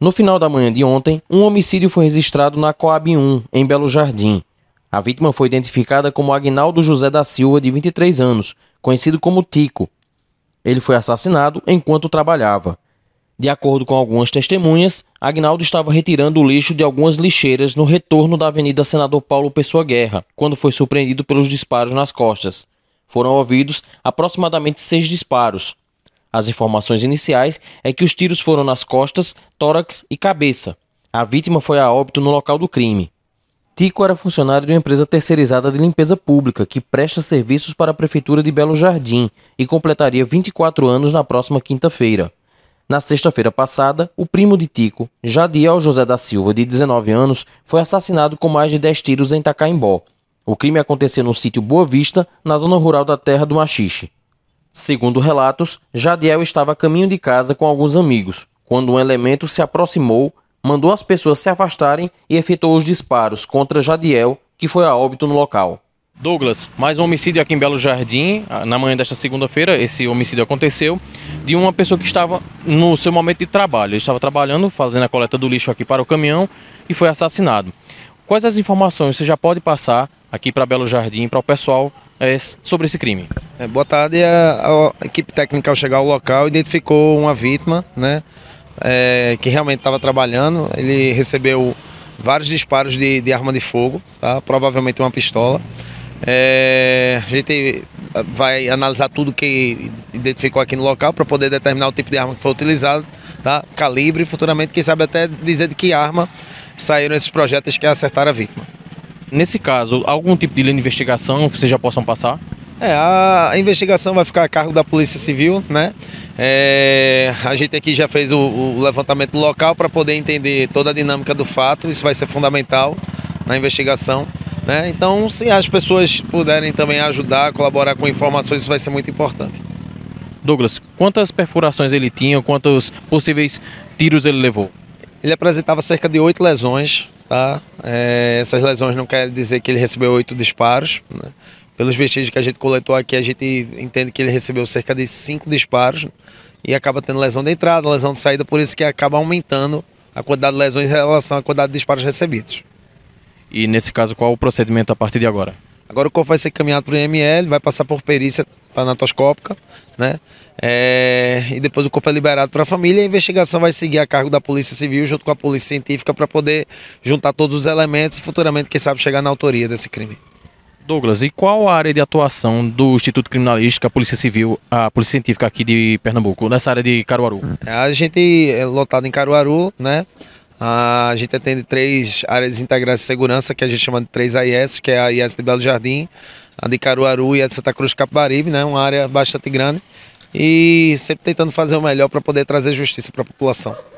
No final da manhã de ontem, um homicídio foi registrado na Coab 1, em Belo Jardim. A vítima foi identificada como Agnaldo José da Silva, de 23 anos, conhecido como Tico. Ele foi assassinado enquanto trabalhava. De acordo com algumas testemunhas, Agnaldo estava retirando o lixo de algumas lixeiras no retorno da Avenida Senador Paulo Pessoa Guerra, quando foi surpreendido pelos disparos nas costas. Foram ouvidos aproximadamente seis disparos, as informações iniciais é que os tiros foram nas costas, tórax e cabeça. A vítima foi a óbito no local do crime. Tico era funcionário de uma empresa terceirizada de limpeza pública que presta serviços para a Prefeitura de Belo Jardim e completaria 24 anos na próxima quinta-feira. Na sexta-feira passada, o primo de Tico, Jadiel José da Silva, de 19 anos, foi assassinado com mais de 10 tiros em Tacaimbó. O crime aconteceu no sítio Boa Vista, na zona rural da terra do Machixe. Segundo relatos, Jadiel estava a caminho de casa com alguns amigos, quando um elemento se aproximou, mandou as pessoas se afastarem e efetuou os disparos contra Jadiel, que foi a óbito no local. Douglas, mais um homicídio aqui em Belo Jardim, na manhã desta segunda-feira, esse homicídio aconteceu, de uma pessoa que estava no seu momento de trabalho. Ele estava trabalhando, fazendo a coleta do lixo aqui para o caminhão e foi assassinado. Quais as informações você já pode passar aqui para Belo Jardim, para o pessoal é, sobre esse crime? É, boa tarde. A, a, equipe técnica, ao chegar ao local, identificou uma vítima, né? É, que realmente estava trabalhando. Ele recebeu vários disparos de, de arma de fogo, tá? provavelmente uma pistola. É, a gente vai analisar tudo que identificou aqui no local para poder determinar o tipo de arma que foi utilizada tá? Calibre, futuramente, quem sabe até dizer de que arma saíram esses projetos que acertaram a vítima. Nesse caso, algum tipo de investigação vocês já possam passar? É, a investigação vai ficar a cargo da Polícia Civil, né? É, a gente aqui já fez o, o levantamento local para poder entender toda a dinâmica do fato, isso vai ser fundamental na investigação. Né? Então, se as pessoas puderem também ajudar, colaborar com informações, isso vai ser muito importante. Douglas, quantas perfurações ele tinha, quantos possíveis tiros ele levou? Ele apresentava cerca de oito lesões, tá? É, essas lesões não querem dizer que ele recebeu oito disparos. Né? Pelos vestígios que a gente coletou aqui, a gente entende que ele recebeu cerca de cinco disparos e acaba tendo lesão de entrada, lesão de saída, por isso que acaba aumentando a quantidade de lesões em relação à quantidade de disparos recebidos. E nesse caso, qual o procedimento a partir de agora? Agora o corpo vai ser encaminhado para o IML, vai passar por perícia anatoscópica, né? É, e depois o corpo é liberado para a família e a investigação vai seguir a cargo da Polícia Civil junto com a Polícia Científica para poder juntar todos os elementos e futuramente, quem sabe, chegar na autoria desse crime. Douglas, e qual a área de atuação do Instituto Criminalístico, a Polícia Civil, a Polícia Científica aqui de Pernambuco, nessa área de Caruaru? A gente é lotado em Caruaru, né? A gente atende três áreas integradas de segurança, que a gente chama de três AIS, que é a AIS de Belo Jardim, a de Caruaru e a de Santa Cruz Capibaribe, né? Uma área bastante grande. E sempre tentando fazer o melhor para poder trazer justiça para a população.